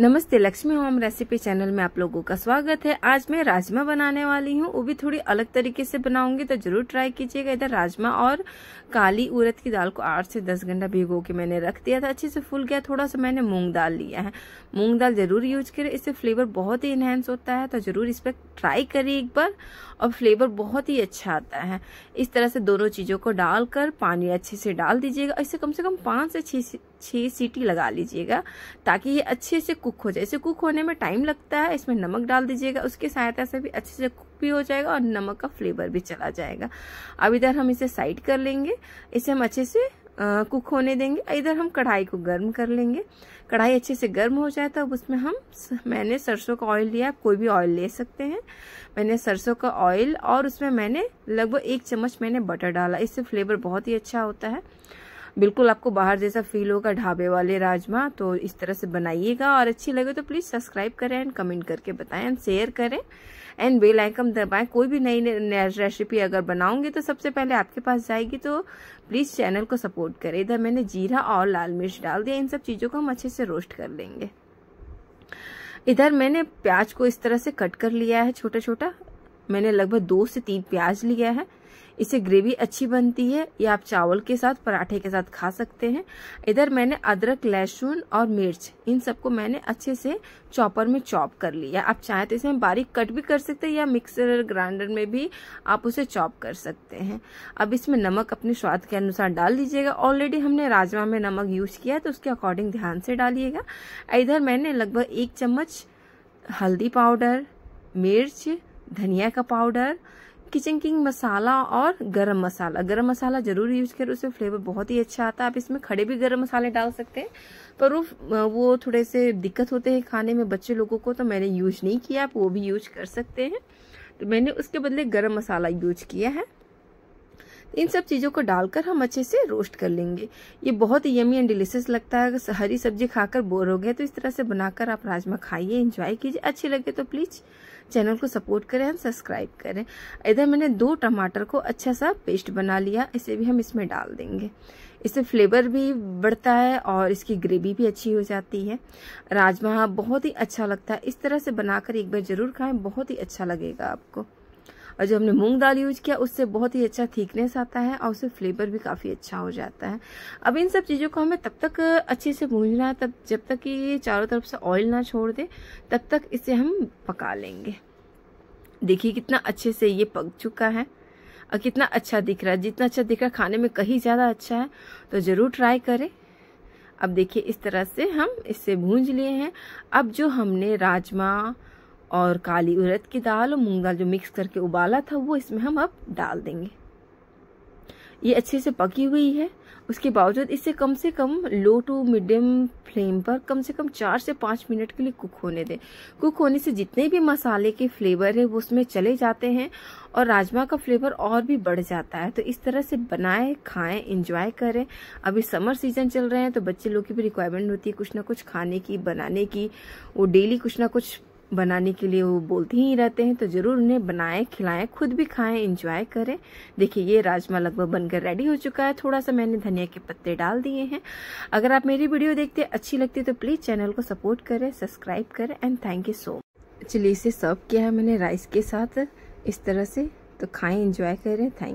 नमस्ते Lakshmi home recipe channel में आप लोगों का स्वागत है आज मैं राजमा बनाने वाली हूँ वो भी थोड़ी अलग तरीके से बनाऊंगी तो जरूर ट्राई कीजिएगा इधर राजमा और काली उड़द की दाल को आठ से दस घंटा भिगो के मैंने रख दिया था अच्छे से फूल गया थोड़ा सा मैंने मूंग दाल लिया है मूंग दाल जरूर यूज करे इससे फ्लेवर बहुत ही इन्हेंस होता है तो जरूर इस पर ट्राई करिए एक बार और फ्लेवर बहुत ही अच्छा आता है इस तरह से दोनों चीज़ों को डालकर पानी अच्छे से डाल दीजिएगा इससे कम से कम पांच से छह छः सीटी लगा लीजिएगा ताकि ये अच्छे से कुक हो जाए इसे कुक होने में टाइम लगता है इसमें नमक डाल दीजिएगा उसकी सहायता से भी अच्छे से कुक भी हो जाएगा और नमक का फ्लेवर भी चला जाएगा अब इधर हम इसे साइड कर लेंगे इसे हम अच्छे से कुक होने देंगे इधर हम कढ़ाई को गर्म कर लेंगे कढ़ाई अच्छे से गर्म हो जाए तब उसमें हम मैंने सरसों का ऑयल लिया कोई भी ऑयल ले सकते हैं मैंने सरसों का ऑयल और उसमें मैंने लगभग एक चम्मच मैंने बटर डाला इससे फ्लेवर बहुत ही अच्छा होता है बिल्कुल आपको बाहर जैसा फील होगा ढाबे वाले राजमा तो इस तरह से बनाइएगा और अच्छी लगे तो प्लीज़ सब्सक्राइब करें एंड कमेंट करके बताएं एंड शेयर करें एंड बेल आइकन दबाएं कोई भी नई रेसिपी अगर बनाऊंगी तो सबसे पहले आपके पास जाएगी तो प्लीज़ चैनल को सपोर्ट करें इधर मैंने जीरा और लाल मिर्च डाल दिया इन सब चीज़ों को हम अच्छे से रोस्ट कर लेंगे इधर मैंने प्याज को इस तरह से कट कर लिया है छोटा छोटा मैंने लगभग दो से तीन प्याज लिया है इसे ग्रेवी अच्छी बनती है ये आप चावल के साथ पराठे के साथ खा सकते हैं इधर मैंने अदरक लहसुन और मिर्च इन सबको मैंने अच्छे से चॉपर में चॉप कर लिया आप चाहे तो इसे बारीक कट भी कर सकते हैं या मिक्सर ग्राइंडर में भी आप उसे चॉप कर सकते हैं अब इसमें नमक अपने स्वाद के अनुसार डाल दीजिएगा ऑलरेडी हमने राजमा में नमक यूज किया है तो उसके अकॉर्डिंग ध्यान से डालिएगा इधर मैंने लगभग एक चम्मच हल्दी पाउडर मिर्च धनिया का पाउडर किचन किंग मसाला और गरम मसाला गरम मसाला जरूर यूज करें उससे फ्लेवर बहुत ही अच्छा आता है आप इसमें खड़े भी गरम मसाले डाल सकते हैं पर वो वो थोड़े से दिक्कत होते हैं खाने में बच्चे लोगों को तो मैंने यूज नहीं किया आप वो भी यूज कर सकते हैं तो मैंने उसके बदले गरम मसाला यूज किया है इन सब चीज़ों को डालकर हम अच्छे से रोस्ट कर लेंगे ये बहुत ही यमी एंड डिलीशियस लगता है अगर हरी सब्जी खाकर बोर हो गए तो इस तरह से बनाकर आप राजमा खाइए इंजॉय कीजिए अच्छे लगे तो प्लीज़ चैनल को सपोर्ट करें एंड सब्सक्राइब करें इधर मैंने दो टमाटर को अच्छा सा पेस्ट बना लिया इसे भी हम इसमें डाल देंगे इससे फ्लेवर भी बढ़ता है और इसकी ग्रेवी भी अच्छी हो जाती है राजमा बहुत ही अच्छा लगता है इस तरह से बनाकर एक बार ज़रूर खाएं बहुत ही अच्छा लगेगा आपको और जो हमने मूंग दाल यूज किया उससे बहुत ही अच्छा थीकनेस आता है और उससे फ्लेवर भी काफ़ी अच्छा हो जाता है अब इन सब चीज़ों को हमें तब तक अच्छे से भूंजना है तब जब तक कि ये चारों तरफ से ऑयल ना छोड़ दे तब तक इसे हम पका लेंगे देखिए कितना अच्छे से ये पक चुका है और कितना अच्छा दिख रहा है जितना अच्छा दिख रहा है खाने में कहीं ज़्यादा अच्छा है तो ज़रूर ट्राई करें अब देखिए इस तरह से हम इससे भूंज लिए हैं अब जो हमने राजमा और काली उड़द की दाल और मूंग दाल जो मिक्स करके उबाला था वो इसमें हम अब डाल देंगे ये अच्छे से पकी हुई है उसके बावजूद इसे कम से कम लो टू मीडियम फ्लेम पर कम से कम चार से पाँच मिनट के लिए कुक होने दें कुक होने से जितने भी मसाले के फ्लेवर है वो उसमें चले जाते हैं और राजमा का फ्लेवर और भी बढ़ जाता है तो इस तरह से बनाएं खाएं इंजॉय करें अभी समर सीजन चल रहे हैं तो बच्चे लोग की भी रिक्वायरमेंट होती है कुछ ना कुछ खाने की बनाने की वो डेली कुछ ना कुछ बनाने के लिए वो बोलते ही रहते हैं तो ज़रूर उन्हें बनाएं खिलाएं खुद भी खाएं इंजॉय करें देखिए ये राजमा लगभग बनकर रेडी हो चुका है थोड़ा सा मैंने धनिया के पत्ते डाल दिए हैं अगर आप मेरी वीडियो देखते अच्छी लगती तो प्लीज़ चैनल को सपोर्ट करें सब्सक्राइब करें and thank you so much चलिए इसे सर्व किया है मैंने राइस के साथ इस तरह से तो खाएं इंजॉय करें थैंक